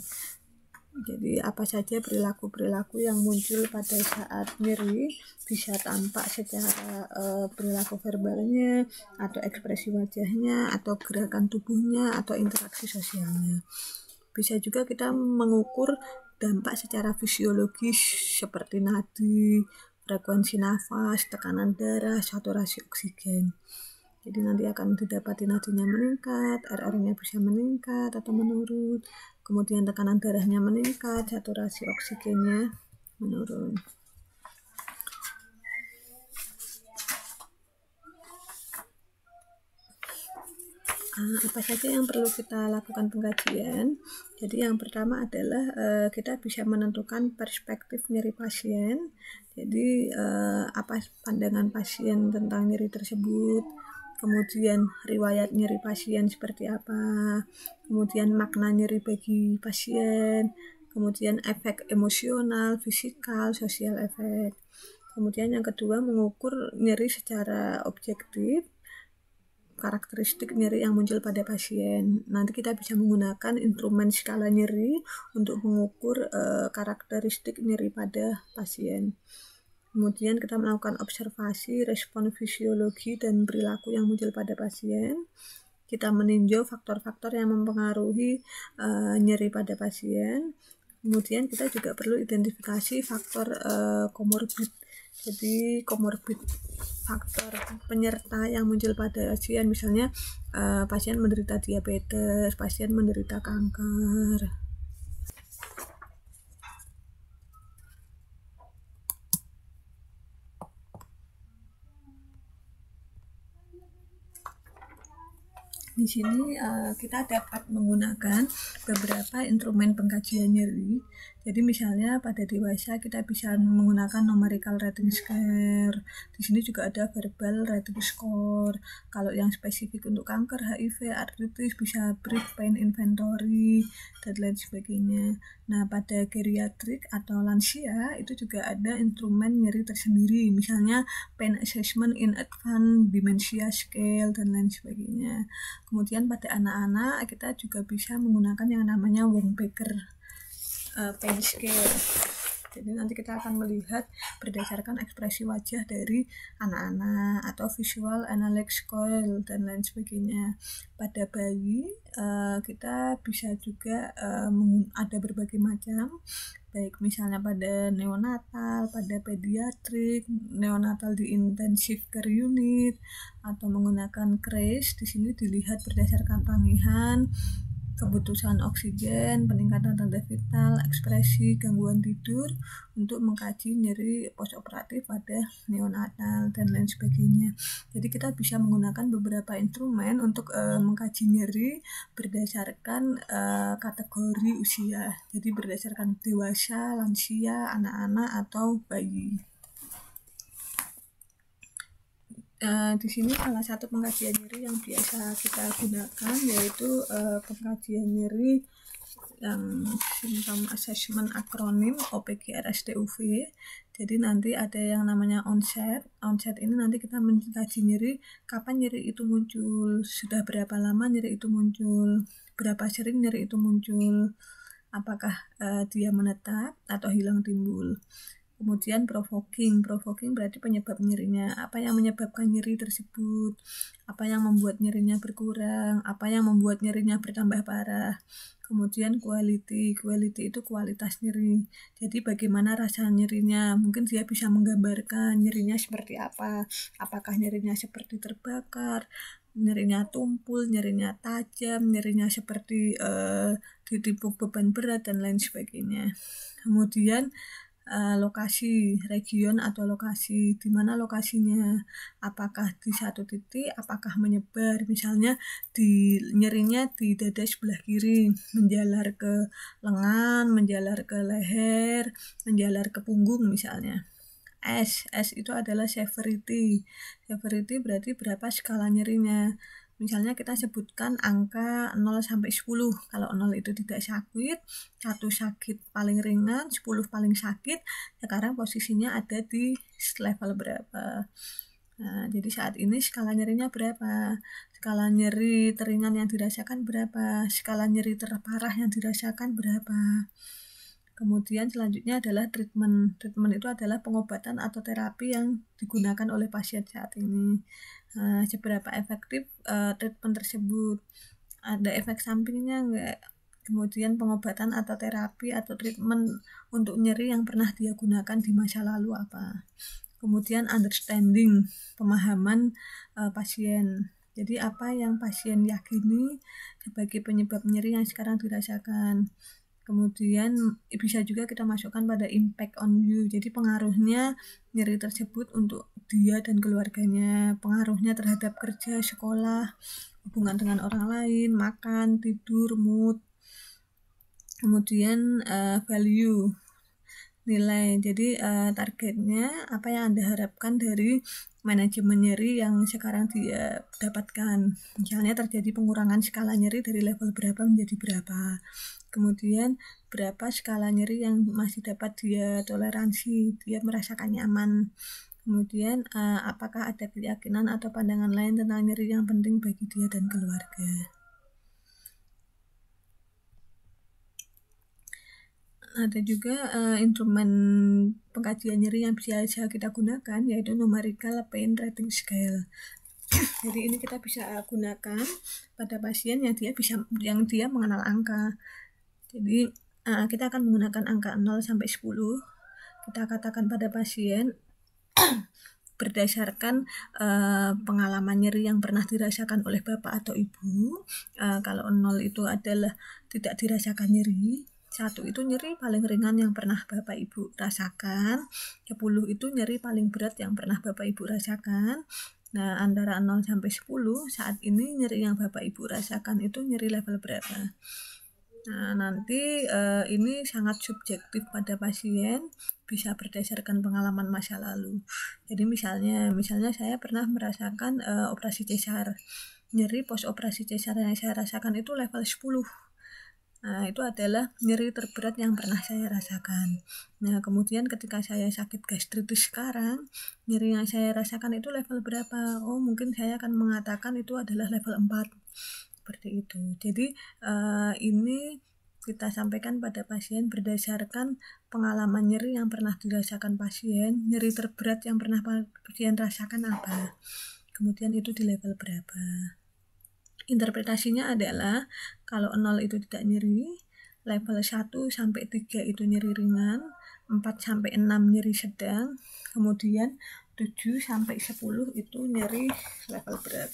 Jadi apa saja perilaku-perilaku yang muncul pada saat nyeri bisa tampak secara uh, perilaku verbalnya atau ekspresi wajahnya atau gerakan tubuhnya atau interaksi sosialnya. Bisa juga kita mengukur dampak secara fisiologis seperti nadi, frekuensi nafas, tekanan darah, saturasi oksigen. Jadi nanti akan didapati nadinya meningkat, RR-nya bisa meningkat atau menurun, kemudian tekanan darahnya meningkat, saturasi oksigennya menurun. Nah, apa saja yang perlu kita lakukan pengkajian. Jadi yang pertama adalah uh, kita bisa menentukan perspektif nyeri pasien. Jadi uh, apa pandangan pasien tentang nyeri tersebut, kemudian riwayat nyeri pasien seperti apa, kemudian makna nyeri bagi pasien, kemudian efek emosional, fisikal, sosial efek. Kemudian yang kedua mengukur nyeri secara objektif karakteristik nyeri yang muncul pada pasien. Nanti kita bisa menggunakan instrumen skala nyeri untuk mengukur uh, karakteristik nyeri pada pasien. Kemudian kita melakukan observasi respon fisiologi dan perilaku yang muncul pada pasien. Kita meninjau faktor-faktor yang mempengaruhi uh, nyeri pada pasien. Kemudian kita juga perlu identifikasi faktor uh, komorbid jadi komorbid faktor penyerta yang muncul pada pasien misalnya uh, pasien menderita diabetes pasien menderita kanker di sini uh, kita dapat menggunakan beberapa instrumen pengkajian nyeri jadi misalnya pada dewasa kita bisa menggunakan numerical rating scale. Di sini juga ada verbal rating score. Kalau yang spesifik untuk kanker, HIV, artritis bisa brief pain inventory dan lain sebagainya. Nah, pada geriatrik atau lansia itu juga ada instrumen nyeri tersendiri. Misalnya pain assessment in advance, dementia scale dan lain sebagainya. Kemudian pada anak-anak kita juga bisa menggunakan yang namanya Wong Baker uh, pain scale jadi nanti kita akan melihat berdasarkan ekspresi wajah dari anak-anak atau visual analog scale dan lain sebagainya pada bayi uh, kita bisa juga uh, ada berbagai macam baik misalnya pada neonatal, pada pediatrik, neonatal di intensive care unit atau menggunakan crash di sini dilihat berdasarkan tangihan kebutuhan oksigen, peningkatan tanda vital, ekspresi, gangguan tidur untuk mengkaji nyeri postoperatif pada neonatal dan lain sebagainya. Jadi kita bisa menggunakan beberapa instrumen untuk e, mengkaji nyeri berdasarkan e, kategori usia. Jadi berdasarkan dewasa, lansia, anak-anak atau bayi. Eh, di sini salah satu pengkajian nyeri yang biasa kita gunakan yaitu uh, pengkajian nyeri yang simptom assessment akronim OPGRSDUV. Jadi nanti ada yang namanya onset. Onset ini nanti kita mengkaji nyeri kapan nyeri itu muncul, sudah berapa lama nyeri itu muncul, berapa sering nyeri itu muncul, apakah uh, dia menetap atau hilang timbul kemudian provoking provoking berarti penyebab nyerinya apa yang menyebabkan nyeri tersebut apa yang membuat nyerinya berkurang apa yang membuat nyerinya bertambah parah kemudian quality quality itu kualitas nyeri jadi bagaimana rasa nyerinya mungkin dia bisa menggambarkan nyerinya seperti apa apakah nyerinya seperti terbakar nyerinya tumpul nyerinya tajam nyerinya seperti uh, ditipu beban berat dan lain sebagainya kemudian uh, lokasi region atau lokasi di mana lokasinya apakah di satu titik apakah menyebar misalnya di nyerinya di dada sebelah kiri menjalar ke lengan menjalar ke leher menjalar ke punggung misalnya S S itu adalah severity severity berarti berapa skala nyerinya Misalnya kita sebutkan angka 0 sampai 10. Kalau 0 itu tidak sakit, 1 sakit paling ringan, 10 paling sakit. Sekarang posisinya ada di level berapa? Nah, jadi saat ini skala nyerinya berapa? Skala nyeri teringan yang dirasakan berapa? Skala nyeri terparah yang dirasakan berapa? Kemudian selanjutnya adalah treatment. Treatment itu adalah pengobatan atau terapi yang digunakan oleh pasien saat ini uh, seberapa efektif uh, treatment tersebut ada efek sampingnya enggak kemudian pengobatan atau terapi atau treatment untuk nyeri yang pernah dia gunakan di masa lalu apa kemudian understanding pemahaman uh, pasien jadi apa yang pasien yakini sebagai penyebab nyeri yang sekarang dirasakan kemudian bisa juga kita masukkan pada impact on you jadi pengaruhnya nyeri tersebut untuk dia dan keluarganya pengaruhnya terhadap kerja sekolah hubungan dengan orang lain makan tidur mood kemudian uh, value nilai jadi uh, targetnya apa yang anda harapkan dari manajemen nyeri yang sekarang dia dapatkan misalnya terjadi pengurangan skala nyeri dari level berapa menjadi berapa kemudian berapa skala nyeri yang masih dapat dia toleransi dia merasakan nyaman kemudian uh, apakah ada keyakinan atau pandangan lain tentang nyeri yang penting bagi dia dan keluarga ada juga uh, instrumen pengkajian nyeri yang bisa, kita gunakan yaitu numerical pain rating scale [coughs] jadi ini kita bisa eh, gunakan pada pasien yang dia bisa yang dia mengenal angka jadi uh, kita akan menggunakan angka 0 sampai 10. Kita katakan pada pasien [clears throat] berdasarkan uh, pengalaman nyeri yang pernah dirasakan oleh bapak atau ibu. Uh, kalau 0 itu adalah tidak dirasakan nyeri, 1 itu nyeri paling ringan yang pernah bapak ibu rasakan 10 itu nyeri paling berat yang pernah bapak ibu rasakan nah antara 0 sampai 10 saat ini nyeri yang bapak ibu rasakan itu nyeri level berapa Nah, nanti uh, ini sangat subjektif pada pasien, bisa berdasarkan pengalaman masa lalu. Jadi misalnya, misalnya saya pernah merasakan uh, operasi cesar. Nyeri pos operasi cesar yang saya rasakan itu level 10. Nah, itu adalah nyeri terberat yang pernah saya rasakan. Nah, kemudian ketika saya sakit gastritis sekarang, nyeri yang saya rasakan itu level berapa? Oh, mungkin saya akan mengatakan itu adalah level 4 seperti itu. Jadi uh, ini kita sampaikan pada pasien berdasarkan pengalaman nyeri yang pernah dirasakan pasien, nyeri terberat yang pernah pasien rasakan apa, kemudian itu di level berapa. Interpretasinya adalah kalau 0 itu tidak nyeri, level 1 sampai 3 itu nyeri ringan, 4 sampai 6 nyeri sedang, kemudian 7 sampai 10 itu nyeri level berat.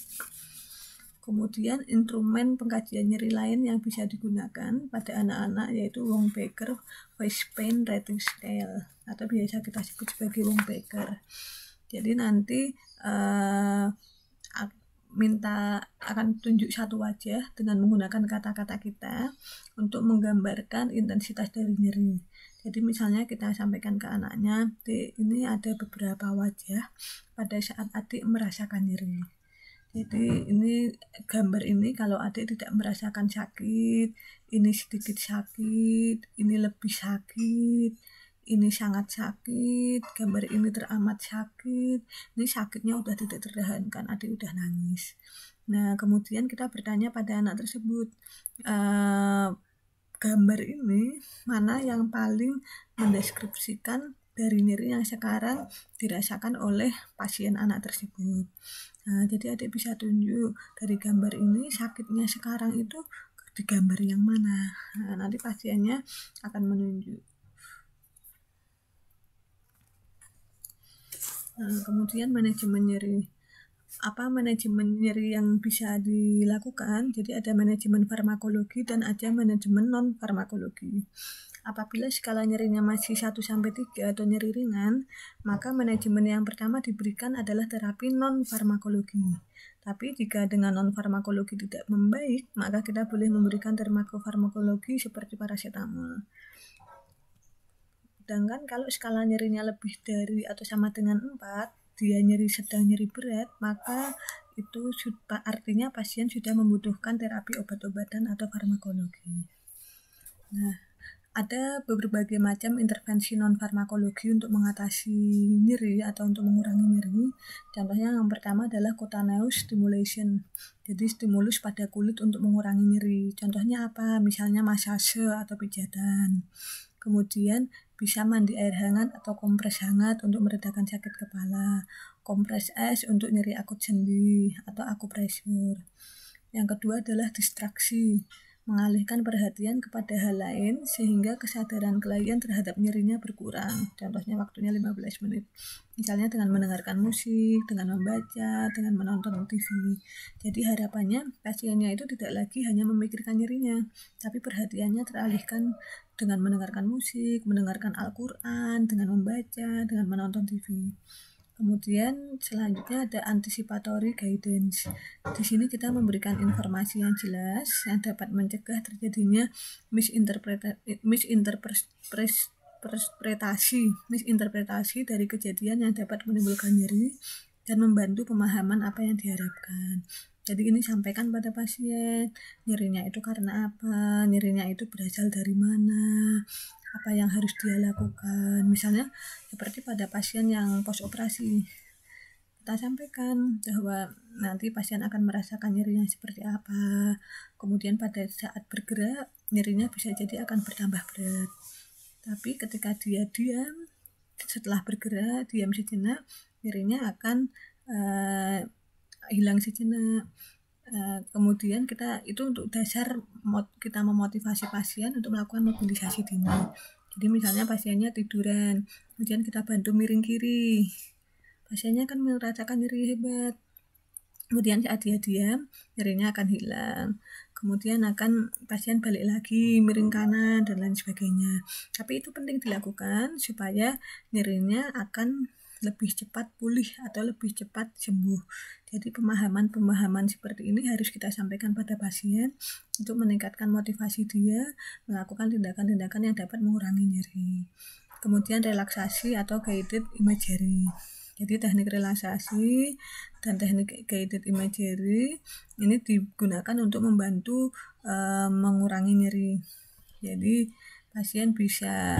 Kemudian instrumen pengkajian nyeri lain yang bisa digunakan pada anak-anak yaitu Wong Baker Voice Pain Rating Scale atau biasa kita sebut sebagai Wong Baker. Jadi nanti uh, minta akan tunjuk satu wajah dengan menggunakan kata-kata kita untuk menggambarkan intensitas dari nyeri. Jadi misalnya kita sampaikan ke anaknya, ini ada beberapa wajah pada saat adik merasakan nyeri. Jadi hmm. ini gambar ini kalau adik tidak merasakan sakit, ini sedikit sakit, ini lebih sakit, ini sangat sakit, gambar ini teramat sakit, ini sakitnya udah tidak tertahankan, adik udah nangis. Nah kemudian kita bertanya pada anak tersebut, e, gambar ini mana yang paling mendeskripsikan dari nyeri yang sekarang dirasakan oleh pasien anak tersebut. Nah, jadi adik bisa tunjuk dari gambar ini sakitnya sekarang itu di gambar yang mana. Nah, nanti pasiennya akan menunjuk. Nah, kemudian manajemen nyeri apa manajemen nyeri yang bisa dilakukan jadi ada manajemen farmakologi dan ada manajemen non farmakologi Apabila skala nyerinya masih 1 3 atau nyeri ringan, maka manajemen yang pertama diberikan adalah terapi non farmakologi. Tapi jika dengan non-farmakologi tidak membaik, maka kita boleh memberikan farmakologi seperti paracetamol. Sedangkan kalau skala nyerinya lebih dari atau sama dengan 4, dia nyeri sedang, nyeri berat, maka itu artinya pasien sudah membutuhkan terapi obat-obatan atau farmakologi. Nah, ada berbagai macam intervensi non farmakologi untuk mengatasi nyeri atau untuk mengurangi nyeri. Contohnya yang pertama adalah cutaneous stimulation. Jadi stimulus pada kulit untuk mengurangi nyeri. Contohnya apa? Misalnya massage atau pijatan. Kemudian bisa mandi air hangat atau kompres hangat untuk meredakan sakit kepala. Kompres es untuk nyeri akut sendi atau akupresur. Yang kedua adalah distraksi mengalihkan perhatian kepada hal lain sehingga kesadaran klien terhadap nyerinya berkurang. Contohnya waktunya 15 menit. Misalnya dengan mendengarkan musik, dengan membaca, dengan menonton TV. Jadi harapannya pasiennya itu tidak lagi hanya memikirkan nyerinya, tapi perhatiannya teralihkan dengan mendengarkan musik, mendengarkan Al-Qur'an, dengan membaca, dengan menonton TV. Kemudian selanjutnya ada anticipatory guidance. Di sini kita memberikan informasi yang jelas yang dapat mencegah terjadinya misinterpretasi misinterpretasi dari kejadian yang dapat menimbulkan nyeri dan membantu pemahaman apa yang diharapkan. Jadi ini sampaikan pada pasien, nyerinya itu karena apa, nyerinya itu berasal dari mana, apa yang harus dia lakukan misalnya seperti pada pasien yang post operasi kita sampaikan bahwa nanti pasien akan merasakan nyerinya seperti apa kemudian pada saat bergerak nyerinya bisa jadi akan bertambah berat tapi ketika dia diam setelah bergerak diam sejenak nyerinya akan uh, hilang sejenak Eh, kemudian kita itu untuk dasar kita memotivasi pasien untuk melakukan mobilisasi dini. Jadi misalnya pasiennya tiduran, kemudian kita bantu miring kiri. Pasiennya kan merasakan nyeri hebat. Kemudian saat dia diam, nyerinya akan hilang. Kemudian akan pasien balik lagi miring kanan dan lain sebagainya. Tapi itu penting dilakukan supaya nyerinya akan lebih cepat pulih atau lebih cepat sembuh. Jadi pemahaman-pemahaman seperti ini harus kita sampaikan pada pasien untuk meningkatkan motivasi dia melakukan tindakan-tindakan yang dapat mengurangi nyeri. Kemudian relaksasi atau guided imagery. Jadi teknik relaksasi dan teknik guided imagery ini digunakan untuk membantu e, mengurangi nyeri. Jadi pasien bisa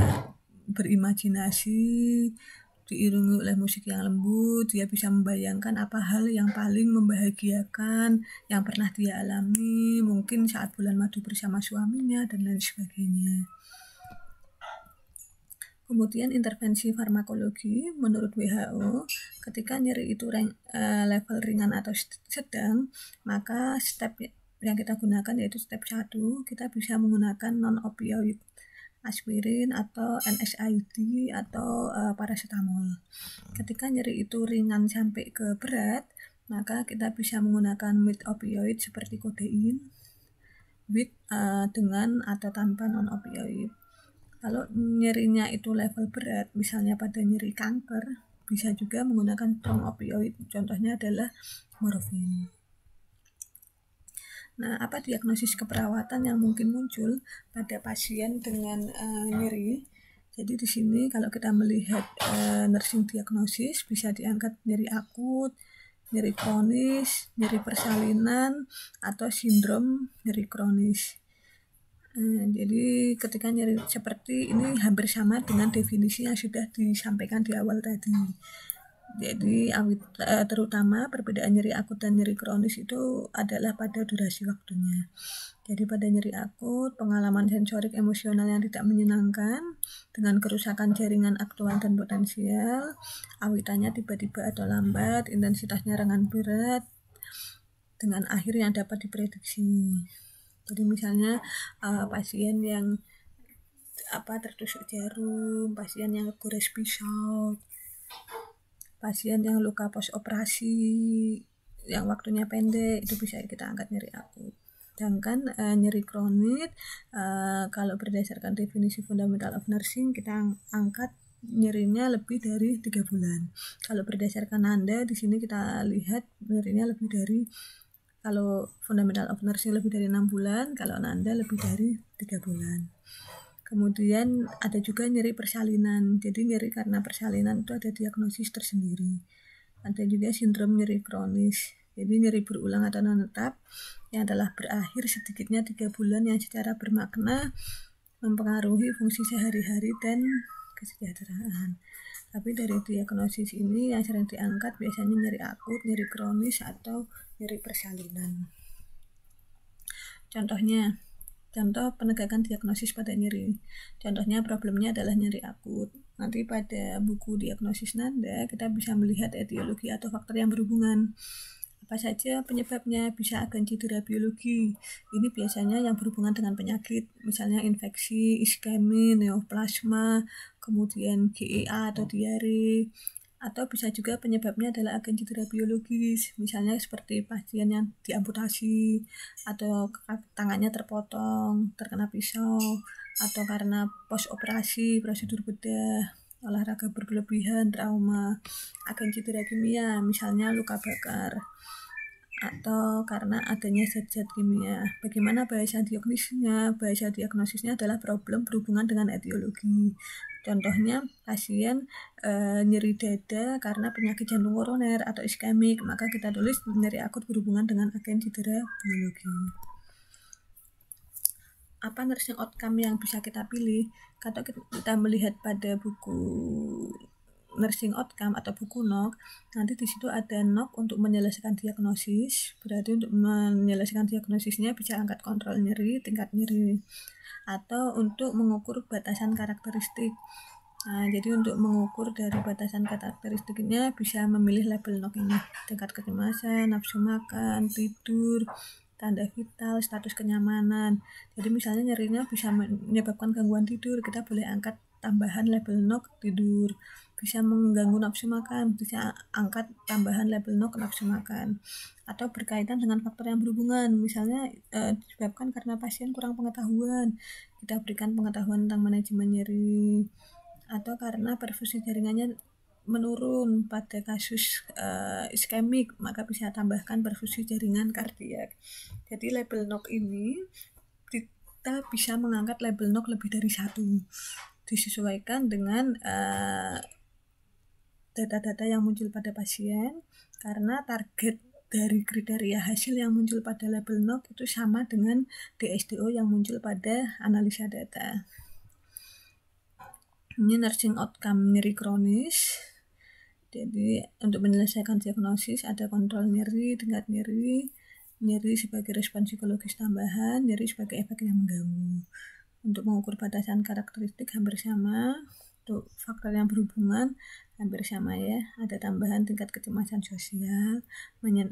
berimajinasi diiringi oleh musik yang lembut, dia bisa membayangkan apa hal yang paling membahagiakan yang pernah dia alami, mungkin saat bulan madu bersama suaminya dan lain sebagainya. Kemudian intervensi farmakologi menurut WHO ketika nyeri itu reng, uh, level ringan atau sedang, maka step yang kita gunakan yaitu step 1 kita bisa menggunakan non opioid aspirin atau NSAID atau uh, paracetamol. Hmm. Ketika nyeri itu ringan sampai ke berat, maka kita bisa menggunakan mid opioid seperti kodein with uh, dengan atau tanpa non opioid. Kalau nyerinya itu level berat, misalnya pada nyeri kanker, bisa juga menggunakan strong opioid. Contohnya adalah morfin. Nah, apa diagnosis keperawatan yang mungkin muncul pada pasien dengan uh, nyeri? Jadi di sini kalau kita melihat uh, nursing diagnosis bisa diangkat nyeri akut, nyeri kronis, nyeri persalinan atau sindrom nyeri kronis. Uh, jadi ketika nyeri seperti ini hampir sama dengan definisi yang sudah disampaikan di awal tadi. Jadi eh, terutama perbedaan nyeri akut dan nyeri kronis itu adalah pada durasi waktunya. Jadi pada nyeri akut, pengalaman sensorik emosional yang tidak menyenangkan dengan kerusakan jaringan aktual dan potensial, awitannya tiba-tiba atau lambat, intensitasnya rengan berat, dengan akhir yang dapat diprediksi. Jadi misalnya uh, pasien yang apa tertusuk jarum, pasien yang gores pisau, pasien yang luka pos operasi yang waktunya pendek itu bisa kita angkat nyeri akut sedangkan uh, nyeri kronik uh, kalau berdasarkan definisi fundamental of nursing kita angkat nyerinya lebih dari tiga bulan kalau berdasarkan anda di sini kita lihat nyerinya lebih dari kalau fundamental of nursing lebih dari enam bulan kalau anda lebih dari tiga bulan Kemudian ada juga nyeri persalinan. Jadi nyeri karena persalinan itu ada diagnosis tersendiri. Ada juga sindrom nyeri kronis. Jadi nyeri berulang atau tetap yang adalah berakhir sedikitnya tiga bulan yang secara bermakna mempengaruhi fungsi sehari-hari dan kesejahteraan. Tapi dari diagnosis ini yang sering diangkat biasanya nyeri akut, nyeri kronis, atau nyeri persalinan. Contohnya, Contoh penegakan diagnosis pada nyeri. Contohnya problemnya adalah nyeri akut. Nanti pada buku diagnosis nanda kita bisa melihat etiologi atau faktor yang berhubungan. Apa saja penyebabnya bisa agen cedera biologi. Ini biasanya yang berhubungan dengan penyakit, misalnya infeksi, iskemi, neoplasma, kemudian GEA atau diare, atau bisa juga penyebabnya adalah agen cedera biologis misalnya seperti pasien yang diamputasi atau tangannya terpotong terkena pisau atau karena pos operasi prosedur bedah olahraga berlebihan trauma agen cedera kimia misalnya luka bakar atau karena adanya zat-zat kimia. Bagaimana bahasa diagnosisnya? Bahasa diagnosisnya adalah problem berhubungan dengan etiologi. Contohnya pasien e, nyeri dada karena penyakit jantung koroner atau iskemik, maka kita tulis nyeri akut berhubungan dengan agen cedera biologi. Apa nursing outcome yang bisa kita pilih? Kalau kita melihat pada buku nursing outcome atau buku NOC nanti di situ ada NOC untuk menyelesaikan diagnosis berarti untuk menyelesaikan diagnosisnya bisa angkat kontrol nyeri tingkat nyeri atau untuk mengukur batasan karakteristik Nah, jadi untuk mengukur dari batasan karakteristiknya bisa memilih label NOC ini. Tingkat kecemasan, nafsu makan, tidur, tanda vital, status kenyamanan. Jadi misalnya nyerinya bisa menyebabkan gangguan tidur, kita boleh angkat tambahan level NOC tidur bisa mengganggu nafsu makan, bisa angkat tambahan level no ke nafsu makan, atau berkaitan dengan faktor yang berhubungan, misalnya e, disebabkan karena pasien kurang pengetahuan, kita berikan pengetahuan tentang manajemen nyeri, atau karena perfusi jaringannya menurun pada kasus e, iskemik, maka bisa tambahkan perfusi jaringan kardiak. Jadi level no ini kita bisa mengangkat label NOK lebih dari satu disesuaikan dengan uh, data-data yang muncul pada pasien karena target dari kriteria hasil yang muncul pada label NOC itu sama dengan DSDO yang muncul pada analisa data. Ini nursing outcome nyeri kronis. Jadi untuk menyelesaikan diagnosis ada kontrol nyeri, tingkat nyeri, nyeri sebagai respon psikologis tambahan, nyeri sebagai efek yang mengganggu. Untuk mengukur batasan karakteristik hampir sama, satu faktor yang berhubungan hampir sama ya ada tambahan tingkat kecemasan sosial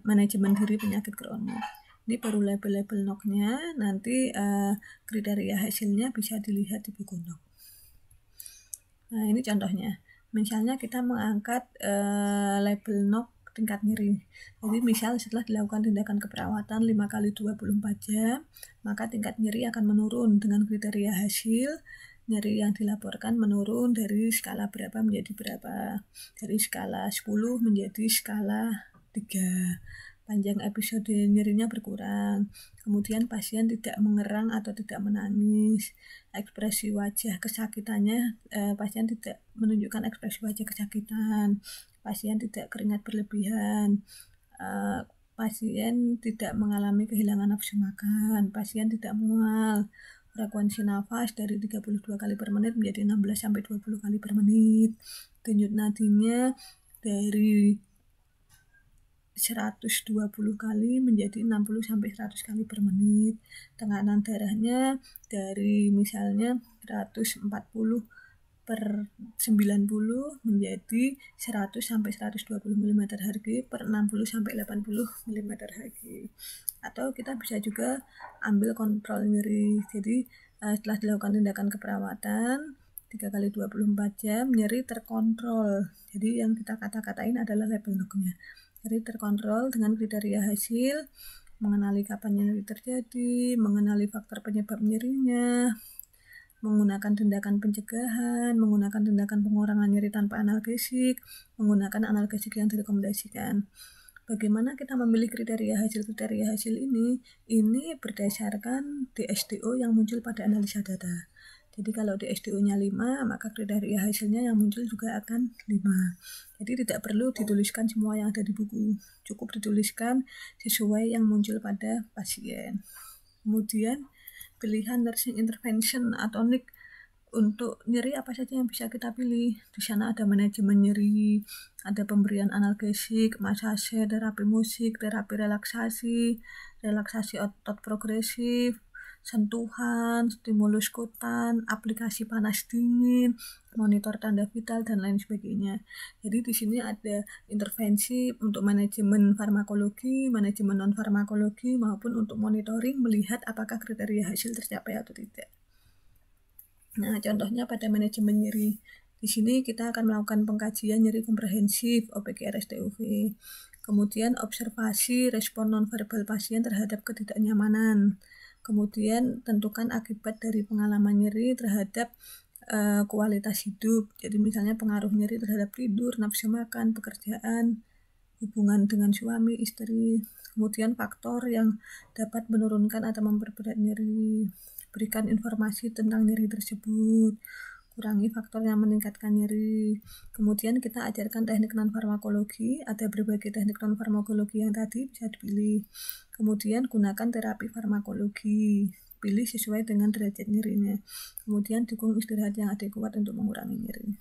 manajemen diri penyakit kronis ini baru label-label noknya nanti uh, kriteria hasilnya bisa dilihat di buku nok nah ini contohnya misalnya kita mengangkat uh, label nok tingkat nyeri jadi misal setelah dilakukan tindakan keperawatan 5 kali 24 jam maka tingkat nyeri akan menurun dengan kriteria hasil nyeri yang dilaporkan menurun dari skala berapa menjadi berapa dari skala 10 menjadi skala 3 panjang episode nyerinya berkurang kemudian pasien tidak mengerang atau tidak menangis ekspresi wajah kesakitannya eh, pasien tidak menunjukkan ekspresi wajah kesakitan pasien tidak keringat berlebihan eh, pasien tidak mengalami kehilangan nafsu makan pasien tidak mual frekuensi nafas dari 32 kali per menit menjadi 16 sampai 20 kali per menit. Denyut nadinya dari 120 kali menjadi 60 sampai 100 kali per menit. Tekanan darahnya dari misalnya 140 per 90 menjadi 100 sampai 120 mm Hg per 60 sampai 80 mm Hg atau kita bisa juga ambil kontrol nyeri jadi uh, setelah dilakukan tindakan keperawatan 3 kali 24 jam nyeri terkontrol jadi yang kita kata-katain adalah level lognya nyeri terkontrol dengan kriteria hasil mengenali kapan nyeri terjadi mengenali faktor penyebab nyerinya menggunakan tindakan pencegahan, menggunakan tindakan pengurangan nyeri tanpa analgesik, menggunakan analgesik yang direkomendasikan bagaimana kita memilih kriteria hasil kriteria hasil ini ini berdasarkan DSTO yang muncul pada analisa data jadi kalau DSTO nya 5, maka kriteria hasilnya yang muncul juga akan 5. Jadi tidak perlu dituliskan semua yang ada di buku, cukup dituliskan sesuai yang muncul pada pasien. Kemudian pilihan nursing intervention atau NIC untuk nyeri apa saja yang bisa kita pilih di sana ada manajemen nyeri ada pemberian analgesik masase terapi musik terapi relaksasi relaksasi otot progresif sentuhan stimulus kutan aplikasi panas dingin monitor tanda vital dan lain sebagainya jadi di sini ada intervensi untuk manajemen farmakologi manajemen non farmakologi maupun untuk monitoring melihat apakah kriteria hasil tercapai atau tidak Nah, contohnya pada manajemen nyeri. Di sini kita akan melakukan pengkajian nyeri komprehensif OPG Kemudian observasi respon nonverbal pasien terhadap ketidaknyamanan. Kemudian tentukan akibat dari pengalaman nyeri terhadap uh, kualitas hidup. Jadi misalnya pengaruh nyeri terhadap tidur, nafsu makan, pekerjaan, hubungan dengan suami, istri. Kemudian faktor yang dapat menurunkan atau memperberat nyeri berikan informasi tentang nyeri tersebut kurangi faktor yang meningkatkan nyeri. Kemudian kita ajarkan teknik non farmakologi, ada berbagai teknik non farmakologi yang tadi bisa dipilih. Kemudian gunakan terapi farmakologi, pilih sesuai dengan derajat nyerinya. Kemudian dukung istirahat yang adekuat untuk mengurangi nyeri.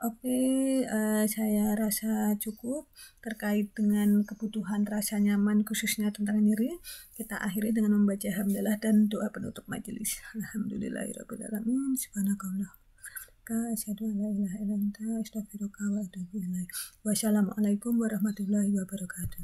Oke, okay, uh, eh, saya rasa cukup terkait dengan kebutuhan rasa nyaman khususnya tentang nyeri. Kita akhiri dengan membaca hamdalah dan doa penutup majelis. Alhamdulillahirrahmanirrahim. Subhanakallah. Wassalamualaikum warahmatullahi wabarakatuh.